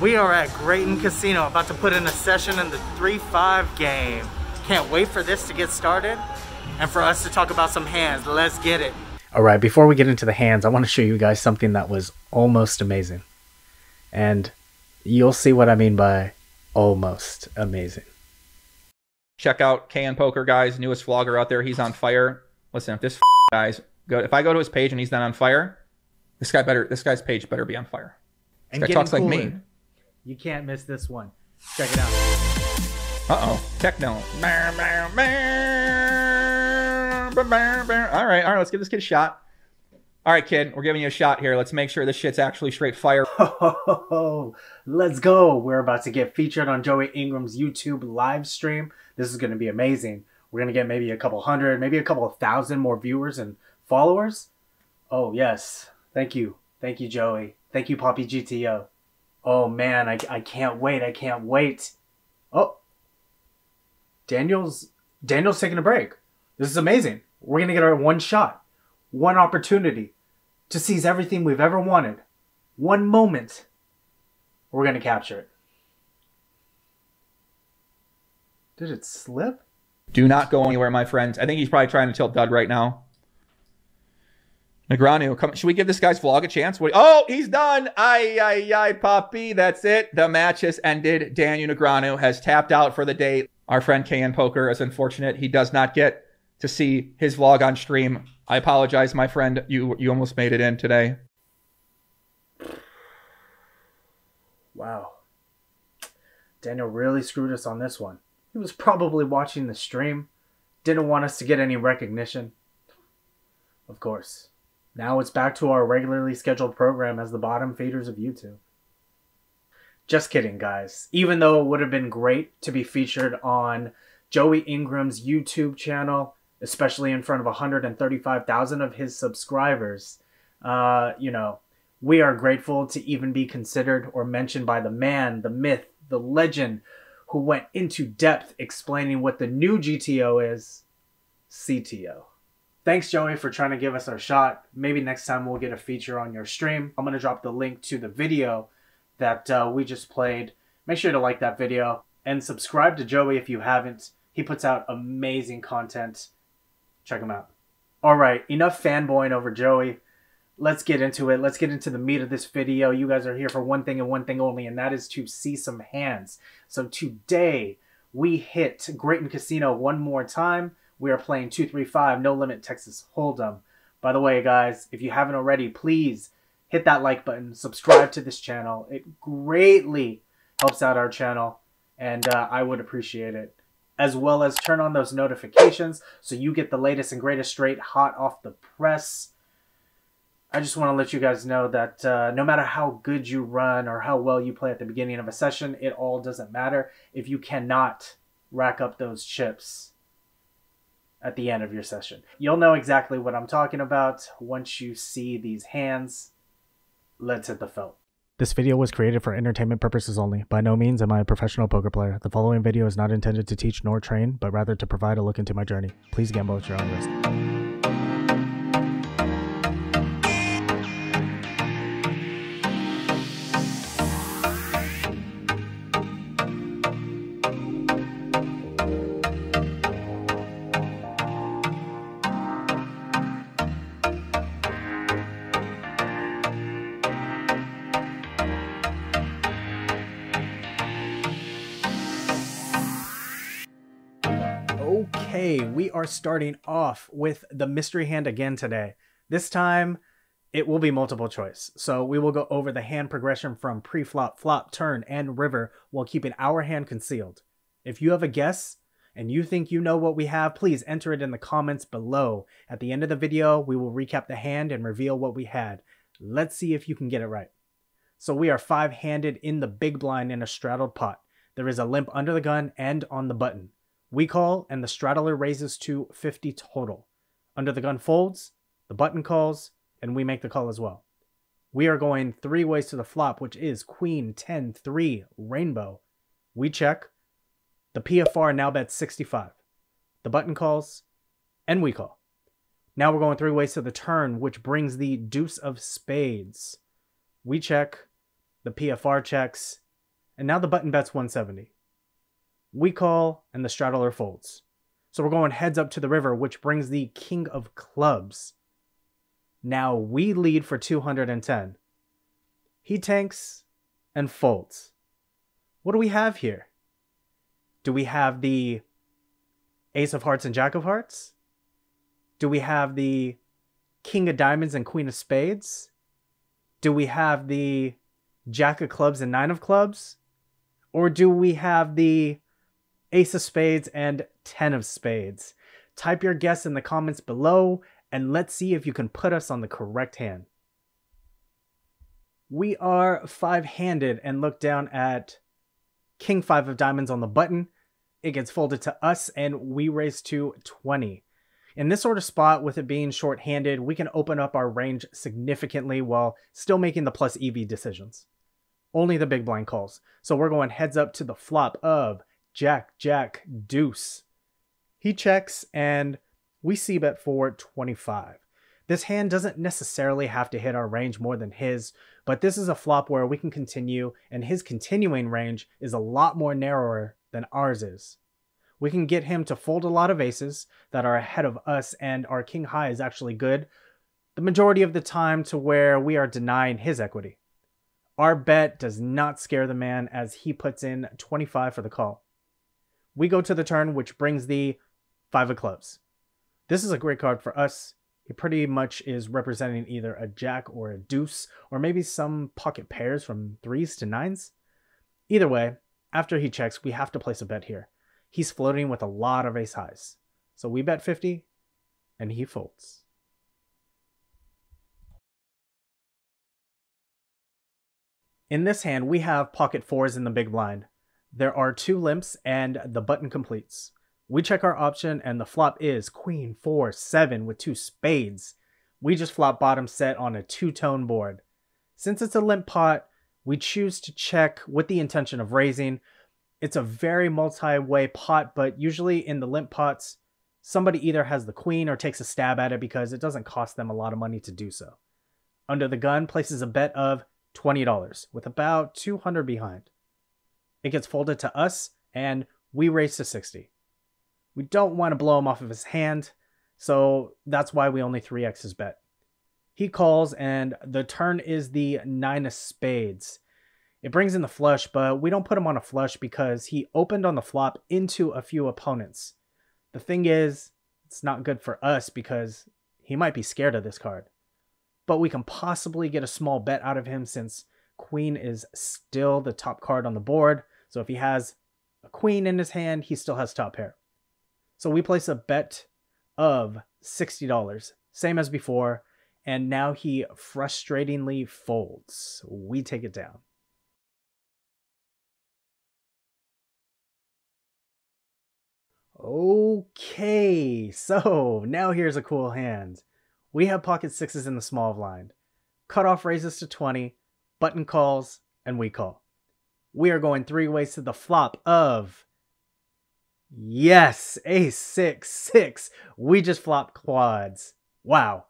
We are at Grayton Casino, about to put in a session in the 3-5 game. Can't wait for this to get started and for us to talk about some hands. Let's get it. All right, before we get into the hands, I want to show you guys something that was almost amazing. And you'll see what I mean by almost amazing. Check out KN Poker guys, newest vlogger out there. He's on fire. Listen, if this guy's go if I go to his page and he's not on fire, this guy better this guy's page better be on fire. This and guy talks cooler. like me. You can't miss this one. Check it out. Uh oh, techno. All right, all right, let's give this kid a shot. All right, kid, we're giving you a shot here. Let's make sure this shit's actually straight fire. Oh, let's go. We're about to get featured on Joey Ingram's YouTube live stream. This is going to be amazing. We're going to get maybe a couple hundred, maybe a couple thousand more viewers and followers. Oh, yes. Thank you. Thank you, Joey. Thank you, Poppy GTO. Oh man, I, I can't wait. I can't wait. Oh, Daniel's Daniel's taking a break. This is amazing. We're gonna get our one shot, one opportunity to seize everything we've ever wanted, one moment. We're gonna capture it. Did it slip? Do not go anywhere, my friends. I think he's probably trying to tell Doug right now. Negreanu, come, should we give this guy's vlog a chance? What, oh, he's done. Ay, ay, ay, Poppy. That's it. The match has ended. Daniel Negreanu has tapped out for the day. Our friend KN Poker is unfortunate. He does not get to see his vlog on stream. I apologize, my friend. You you almost made it in today. Wow. Daniel really screwed us on this one. He was probably watching the stream. Didn't want us to get any recognition. Of course. Now it's back to our regularly scheduled program as the bottom feeders of YouTube. Just kidding, guys. Even though it would have been great to be featured on Joey Ingram's YouTube channel, especially in front of 135,000 of his subscribers, uh, you know, we are grateful to even be considered or mentioned by the man, the myth, the legend who went into depth explaining what the new GTO is CTO. Thanks, Joey, for trying to give us our shot. Maybe next time we'll get a feature on your stream. I'm going to drop the link to the video that uh, we just played. Make sure to like that video and subscribe to Joey if you haven't. He puts out amazing content. Check him out. All right, enough fanboying over Joey. Let's get into it. Let's get into the meat of this video. You guys are here for one thing and one thing only, and that is to see some hands. So today, we hit Great and Casino one more time we are playing 235 No Limit Texas Hold'em. By the way, guys, if you haven't already, please hit that like button, subscribe to this channel. It greatly helps out our channel, and uh, I would appreciate it. As well as turn on those notifications so you get the latest and greatest straight hot off the press. I just want to let you guys know that uh, no matter how good you run or how well you play at the beginning of a session, it all doesn't matter if you cannot rack up those chips at the end of your session. You'll know exactly what I'm talking about once you see these hands. Let's hit the felt. This video was created for entertainment purposes only. By no means am I a professional poker player. The following video is not intended to teach nor train, but rather to provide a look into my journey. Please gamble at your own risk. we are starting off with the mystery hand again today. This time, it will be multiple choice. So we will go over the hand progression from pre-flop, flop, turn, and river while keeping our hand concealed. If you have a guess and you think you know what we have, please enter it in the comments below. At the end of the video, we will recap the hand and reveal what we had. Let's see if you can get it right. So we are five-handed in the big blind in a straddled pot. There is a limp under the gun and on the button. We call, and the straddler raises to 50 total. Under the gun folds, the button calls, and we make the call as well. We are going three ways to the flop, which is queen, 10, 3, rainbow. We check. The PFR now bets 65. The button calls, and we call. Now we're going three ways to the turn, which brings the deuce of spades. We check, the PFR checks, and now the button bets 170 we call, and the straddler folds. So we're going heads up to the river, which brings the king of clubs. Now we lead for 210. He tanks and folds. What do we have here? Do we have the ace of hearts and jack of hearts? Do we have the king of diamonds and queen of spades? Do we have the jack of clubs and nine of clubs? Or do we have the ace of spades, and 10 of spades. Type your guess in the comments below, and let's see if you can put us on the correct hand. We are five-handed and look down at king five of diamonds on the button. It gets folded to us, and we raise to 20. In this sort of spot, with it being short-handed, we can open up our range significantly while still making the plus EV decisions. Only the big blind calls, so we're going heads up to the flop of Jack, Jack, Deuce. He checks and we see bet for 25. This hand doesn't necessarily have to hit our range more than his, but this is a flop where we can continue, and his continuing range is a lot more narrower than ours is. We can get him to fold a lot of aces that are ahead of us, and our king high is actually good the majority of the time to where we are denying his equity. Our bet does not scare the man as he puts in 25 for the call. We go to the turn, which brings the five of clubs. This is a great card for us. He pretty much is representing either a jack or a deuce, or maybe some pocket pairs from threes to nines. Either way, after he checks, we have to place a bet here. He's floating with a lot of ace highs. So we bet 50, and he folds. In this hand, we have pocket fours in the big blind. There are two limps and the button completes. We check our option and the flop is queen, four, seven with two spades. We just flop bottom set on a two-tone board. Since it's a limp pot, we choose to check with the intention of raising. It's a very multi-way pot, but usually in the limp pots, somebody either has the queen or takes a stab at it because it doesn't cost them a lot of money to do so. Under the gun places a bet of $20 with about 200 behind. It gets folded to us, and we race to 60. We don't want to blow him off of his hand, so that's why we only 3x his bet. He calls, and the turn is the nine of spades. It brings in the flush, but we don't put him on a flush because he opened on the flop into a few opponents. The thing is, it's not good for us because he might be scared of this card. But we can possibly get a small bet out of him since Queen is still the top card on the board. So if he has a queen in his hand, he still has top pair. So we place a bet of $60, same as before, and now he frustratingly folds. We take it down. Okay, so now here's a cool hand. We have pocket sixes in the small blind. Cutoff raises to 20, button calls, and we call we are going three ways to the flop of yes ace six six we just flop quads wow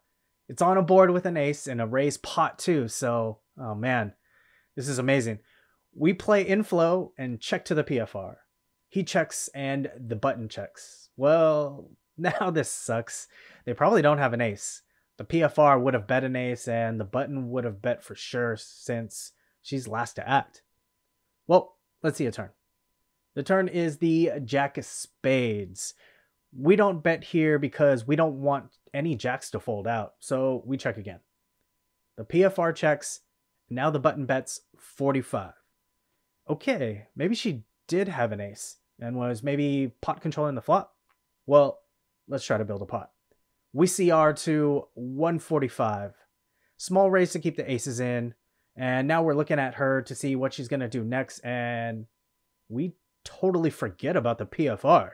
it's on a board with an ace and a raised pot too so oh man this is amazing we play inflow and check to the pfr he checks and the button checks well now this sucks they probably don't have an ace the pfr would have bet an ace and the button would have bet for sure since she's last to act well, let's see a turn. The turn is the Jack of Spades. We don't bet here because we don't want any Jacks to fold out, so we check again. The PFR checks, now the button bets 45. Okay, maybe she did have an ace and was maybe pot controlling the flop. Well, let's try to build a pot. We CR to 145. Small raise to keep the aces in, and now we're looking at her to see what she's going to do next. And we totally forget about the PFR.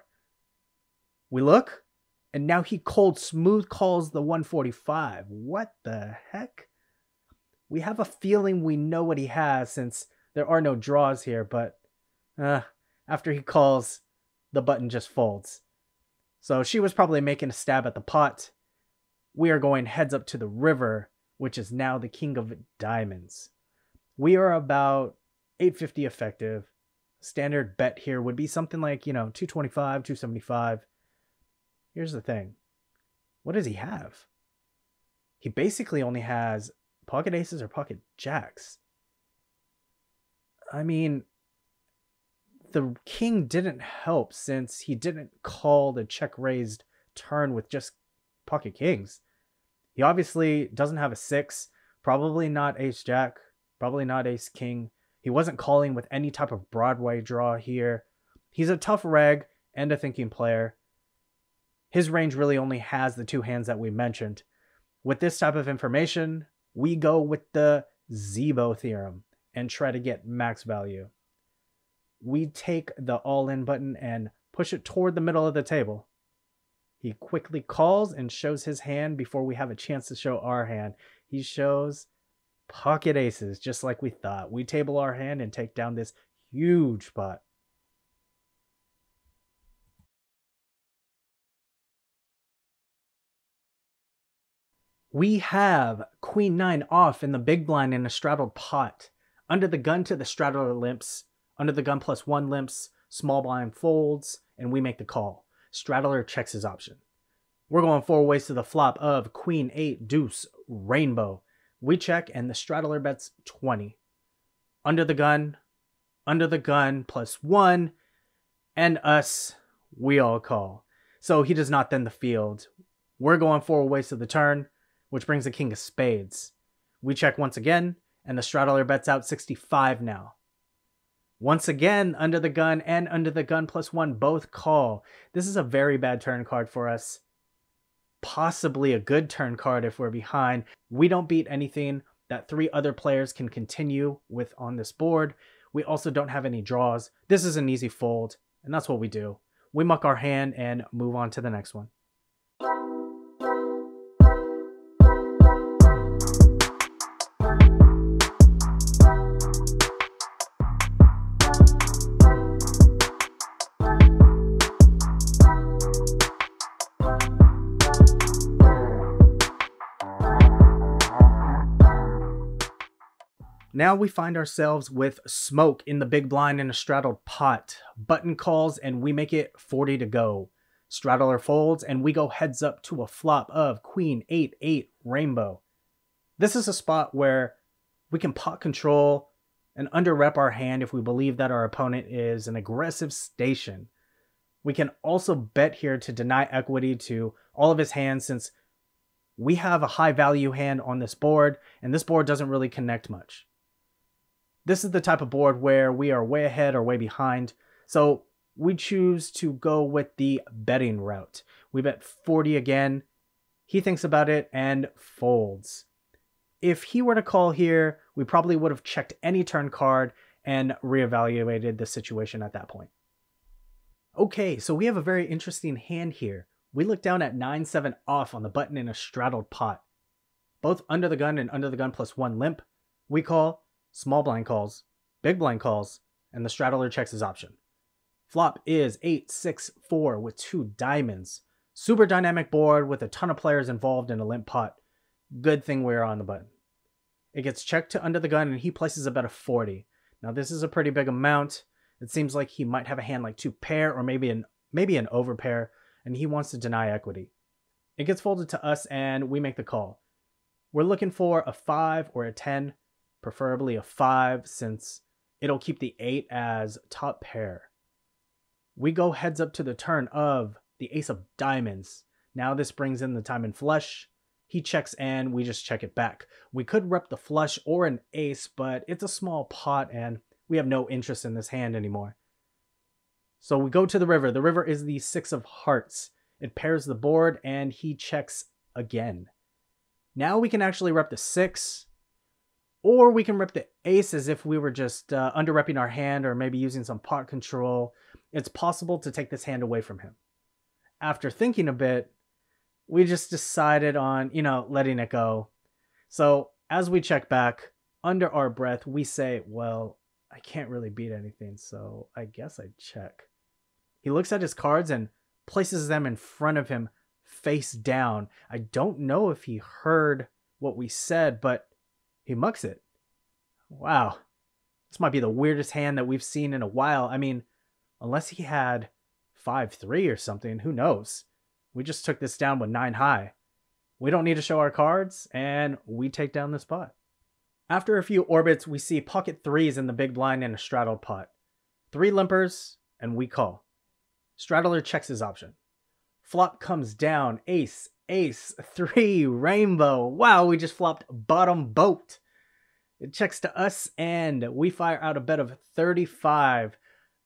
We look, and now he cold smooth calls the 145. What the heck? We have a feeling we know what he has since there are no draws here, but uh, after he calls, the button just folds. So she was probably making a stab at the pot. We are going heads up to the river which is now the king of diamonds. We are about 850 effective. Standard bet here would be something like, you know, 225, 275. Here's the thing. What does he have? He basically only has pocket aces or pocket jacks. I mean, the king didn't help since he didn't call the check raised turn with just pocket kings. He obviously doesn't have a six, probably not ace jack, probably not ace king. He wasn't calling with any type of Broadway draw here. He's a tough reg and a thinking player. His range really only has the two hands that we mentioned. With this type of information, we go with the Zebo theorem and try to get max value. We take the all in button and push it toward the middle of the table. He quickly calls and shows his hand before we have a chance to show our hand. He shows pocket aces, just like we thought. We table our hand and take down this huge pot. We have queen nine off in the big blind in a straddled pot. Under the gun to the straddler limps, under the gun plus one limps, small blind folds, and we make the call. Straddler checks his option. We're going four ways to the flop of queen, eight, deuce, rainbow. We check and the straddler bets 20. Under the gun, under the gun plus one, and us, we all call. So he does not then the field. We're going four ways to the turn, which brings the king of spades. We check once again, and the straddler bets out 65 now. Once again, Under the Gun and Under the Gun plus one both call. This is a very bad turn card for us. Possibly a good turn card if we're behind. We don't beat anything that three other players can continue with on this board. We also don't have any draws. This is an easy fold, and that's what we do. We muck our hand and move on to the next one. Now we find ourselves with smoke in the big blind and a straddled pot. Button calls and we make it 40 to go. Straddler folds and we go heads up to a flop of queen 8 8 rainbow. This is a spot where we can pot control and under rep our hand if we believe that our opponent is an aggressive station. We can also bet here to deny equity to all of his hands since we have a high value hand on this board and this board doesn't really connect much. This is the type of board where we are way ahead or way behind. So we choose to go with the betting route. We bet 40 again. He thinks about it and folds. If he were to call here, we probably would have checked any turn card and reevaluated the situation at that point. Okay, so we have a very interesting hand here. We look down at 9-7 off on the button in a straddled pot. Both under the gun and under the gun plus one limp. We call, small blind calls, big blind calls, and the straddler checks his option. Flop is 8-6-4 with two diamonds. Super dynamic board with a ton of players involved in a limp pot. Good thing we are on the button. It gets checked to under the gun and he places a bet of 40. Now this is a pretty big amount. It seems like he might have a hand like two pair or maybe an maybe an overpair and he wants to deny equity. It gets folded to us and we make the call. We're looking for a 5 or a 10 preferably a 5 since it'll keep the 8 as top pair. We go heads up to the turn of the ace of diamonds. Now this brings in the time and flush. He checks and we just check it back. We could rep the flush or an ace, but it's a small pot and we have no interest in this hand anymore. So we go to the river. The river is the six of hearts. It pairs the board and he checks again. Now we can actually rep the six or we can rip the ace as if we were just uh, underrepping our hand or maybe using some pot control. It's possible to take this hand away from him. After thinking a bit, we just decided on, you know, letting it go. So as we check back, under our breath, we say, well, I can't really beat anything, so I guess I check. He looks at his cards and places them in front of him face down. I don't know if he heard what we said, but he mucks it. Wow. This might be the weirdest hand that we've seen in a while. I mean, unless he had 5-3 or something, who knows? We just took this down with 9 high. We don't need to show our cards, and we take down this pot. After a few orbits, we see pocket 3s in the big blind and a straddled pot. 3 limpers, and we call. Straddler checks his option. Flop comes down, ace, ace, three, rainbow. Wow, we just flopped bottom boat. It checks to us and we fire out a bet of 35.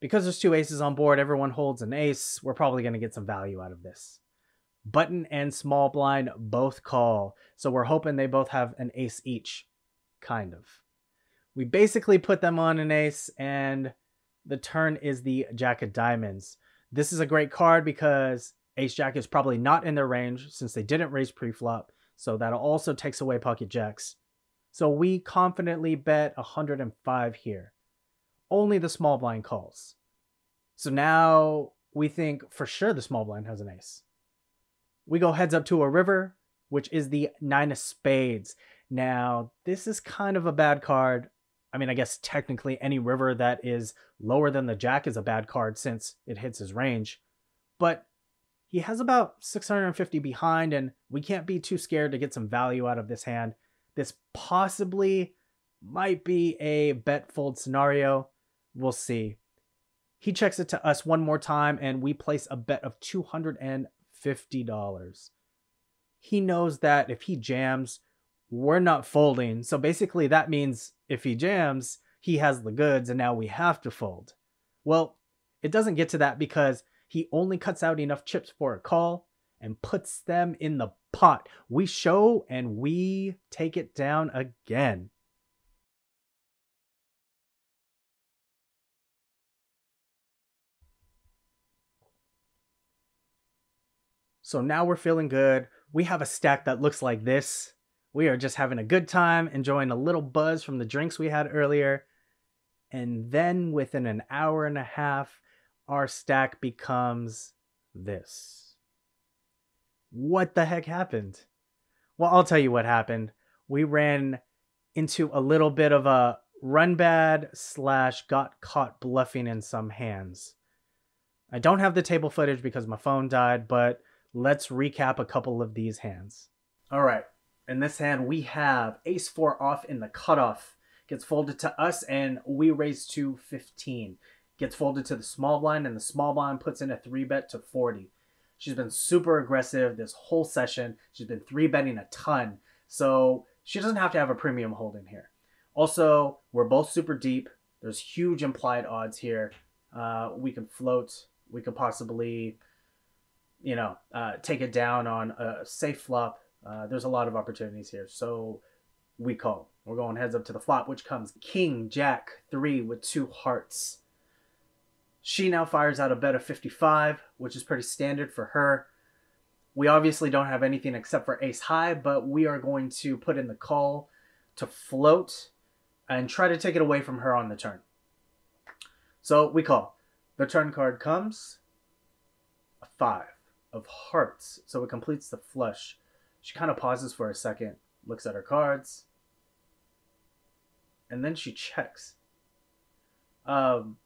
Because there's two aces on board, everyone holds an ace. We're probably going to get some value out of this. Button and small blind both call. So we're hoping they both have an ace each. Kind of. We basically put them on an ace and the turn is the jack of diamonds. This is a great card because Ace Jack is probably not in their range since they didn't raise preflop, so that also takes away pocket jacks. So we confidently bet 105 here. Only the small blind calls. So now we think for sure the small blind has an ace. We go heads up to a river, which is the nine of spades. Now, this is kind of a bad card. I mean, I guess technically any river that is lower than the jack is a bad card since it hits his range. But he has about 650 behind, and we can't be too scared to get some value out of this hand. This possibly might be a bet fold scenario. We'll see. He checks it to us one more time, and we place a bet of $250. He knows that if he jams, we're not folding. So basically, that means if he jams, he has the goods, and now we have to fold. Well, it doesn't get to that because he only cuts out enough chips for a call and puts them in the pot. We show and we take it down again. So now we're feeling good. We have a stack that looks like this. We are just having a good time, enjoying a little buzz from the drinks we had earlier. And then within an hour and a half, our stack becomes this. What the heck happened? Well, I'll tell you what happened. We ran into a little bit of a run bad slash got caught bluffing in some hands. I don't have the table footage because my phone died, but let's recap a couple of these hands. All right. In this hand, we have ace four off in the cutoff. Gets folded to us, and we raise to 15 gets folded to the small blind, and the small blind puts in a three bet to 40. She's been super aggressive this whole session. She's been three betting a ton. So she doesn't have to have a premium hold in here. Also, we're both super deep. There's huge implied odds here. Uh, we can float. We could possibly, you know, uh, take it down on a safe flop. Uh, there's a lot of opportunities here. So we call. We're going heads up to the flop, which comes King Jack 3 with two hearts. She now fires out a bet of 55, which is pretty standard for her. We obviously don't have anything except for ace high, but we are going to put in the call to float and try to take it away from her on the turn. So we call. The turn card comes a five of hearts, so it completes the flush. She kind of pauses for a second, looks at her cards, and then she checks. Um,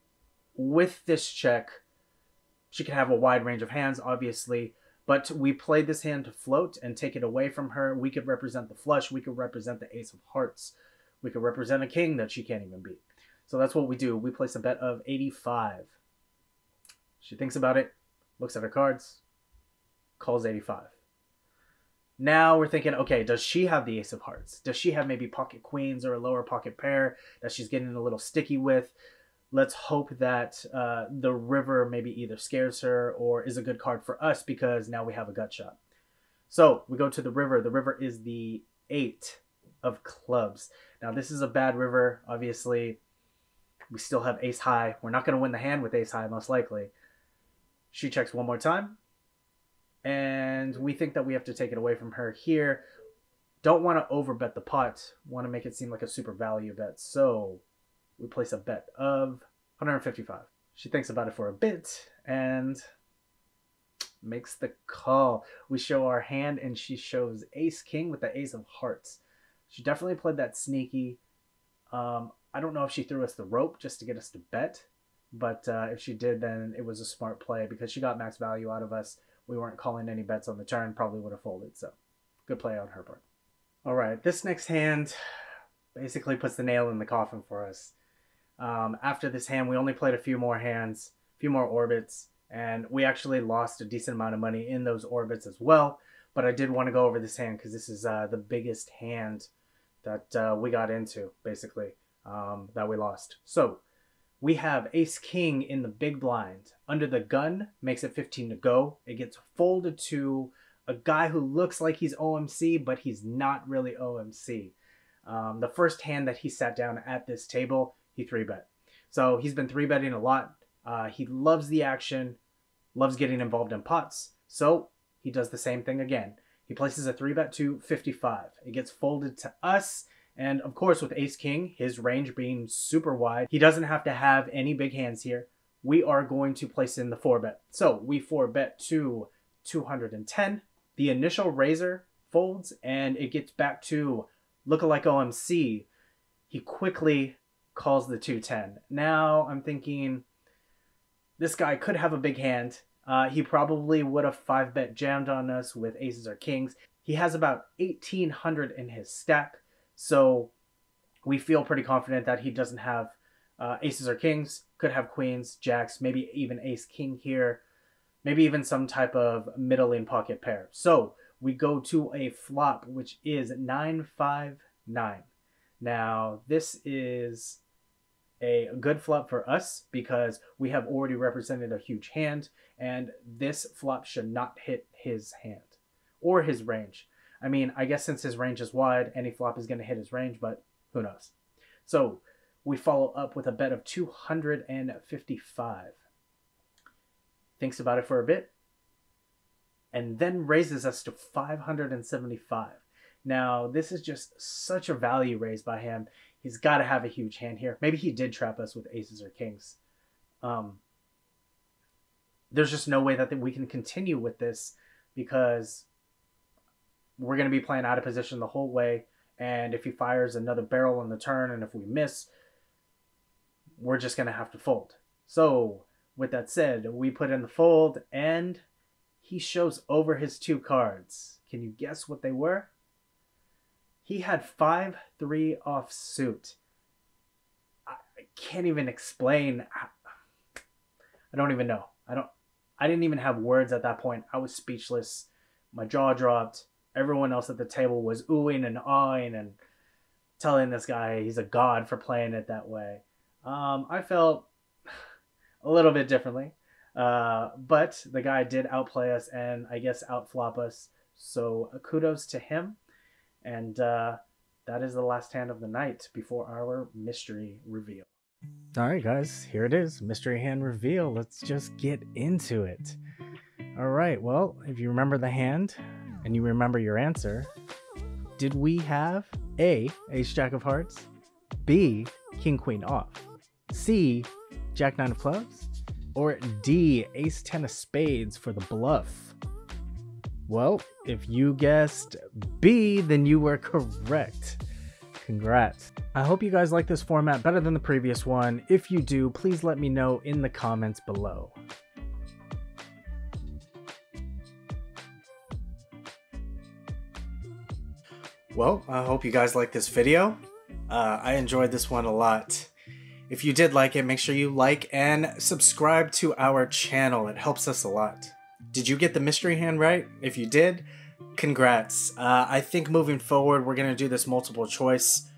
with this check, she can have a wide range of hands, obviously. But we played this hand to float and take it away from her. We could represent the flush. We could represent the ace of hearts. We could represent a king that she can't even beat. So that's what we do. We place a bet of 85. She thinks about it, looks at her cards, calls 85. Now we're thinking, okay, does she have the ace of hearts? Does she have maybe pocket queens or a lower pocket pair that she's getting a little sticky with? let's hope that uh, the river maybe either scares her or is a good card for us because now we have a gut shot. So we go to the river. The river is the eight of clubs. Now this is a bad river. Obviously, we still have ace high. We're not going to win the hand with ace high most likely. She checks one more time. And we think that we have to take it away from her here. Don't want to overbet the pot. Want to make it seem like a super value bet. So we place a bet of 155. She thinks about it for a bit and makes the call. We show our hand and she shows ace king with the ace of hearts. She definitely played that sneaky. Um, I don't know if she threw us the rope just to get us to bet, but uh, if she did, then it was a smart play because she got max value out of us. We weren't calling any bets on the turn, probably would have folded. So good play on her part. All right, this next hand basically puts the nail in the coffin for us. Um, after this hand, we only played a few more hands, a few more orbits, and we actually lost a decent amount of money in those orbits as well. But I did want to go over this hand because this is uh, the biggest hand that uh, we got into, basically, um, that we lost. So we have Ace King in the big blind. Under the gun, makes it 15 to go. It gets folded to a guy who looks like he's OMC, but he's not really OMC. Um, the first hand that he sat down at this table, he three bet. So he's been three betting a lot. Uh, he loves the action, loves getting involved in pots. So he does the same thing again. He places a three bet to 55. It gets folded to us. And of course, with Ace King, his range being super wide, he doesn't have to have any big hands here. We are going to place in the four bet. So we four bet to 210. The initial razor folds and it gets back to lookalike OMC. He quickly calls the 210. Now I'm thinking this guy could have a big hand. Uh, he probably would have 5 bet jammed on us with aces or kings. He has about 1800 in his stack, so we feel pretty confident that he doesn't have uh, aces or kings, could have queens, jacks, maybe even ace king here, maybe even some type of middle in pocket pair. So we go to a flop, which is 959. Now, this is a good flop for us because we have already represented a huge hand, and this flop should not hit his hand or his range. I mean, I guess since his range is wide, any flop is going to hit his range, but who knows. So we follow up with a bet of 255. Thinks about it for a bit, and then raises us to 575. Now, this is just such a value raise by him, He's got to have a huge hand here. Maybe he did trap us with aces or kings. Um, there's just no way that we can continue with this because we're going to be playing out of position the whole way. And if he fires another barrel in the turn and if we miss, we're just going to have to fold. So, with that said, we put in the fold and he shows over his two cards. Can you guess what they were? He had 5 3 off suit. I, can't even explain. I, don't even know. I don't. I didn't even have words at that point. I was speechless. My jaw dropped. Everyone else at the table was oohing and awing and telling this guy he's a god for playing it that way. Um, I felt a little bit differently. Uh, but the guy did outplay us and I guess outflop us. So uh, kudos to him. And uh, that is the last hand of the night before our mystery reveal. All right, guys, here it is mystery hand reveal. Let's just get into it. All right, well, if you remember the hand and you remember your answer, did we have A, Ace Jack of Hearts, B, King Queen off, C, Jack Nine of Clubs, or D, Ace Ten of Spades for the bluff? Well, if you guessed B, then you were correct. Congrats. I hope you guys like this format better than the previous one. If you do, please let me know in the comments below. Well, I hope you guys like this video. Uh, I enjoyed this one a lot. If you did like it, make sure you like and subscribe to our channel. It helps us a lot. Did you get the mystery hand right? If you did, congrats. Uh, I think moving forward, we're going to do this multiple choice.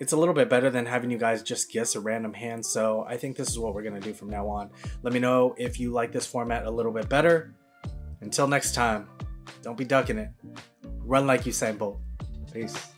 It's a little bit better than having you guys just guess a random hand, so I think this is what we're going to do from now on. Let me know if you like this format a little bit better. Until next time, don't be ducking it. Run like say, Bolt. Peace.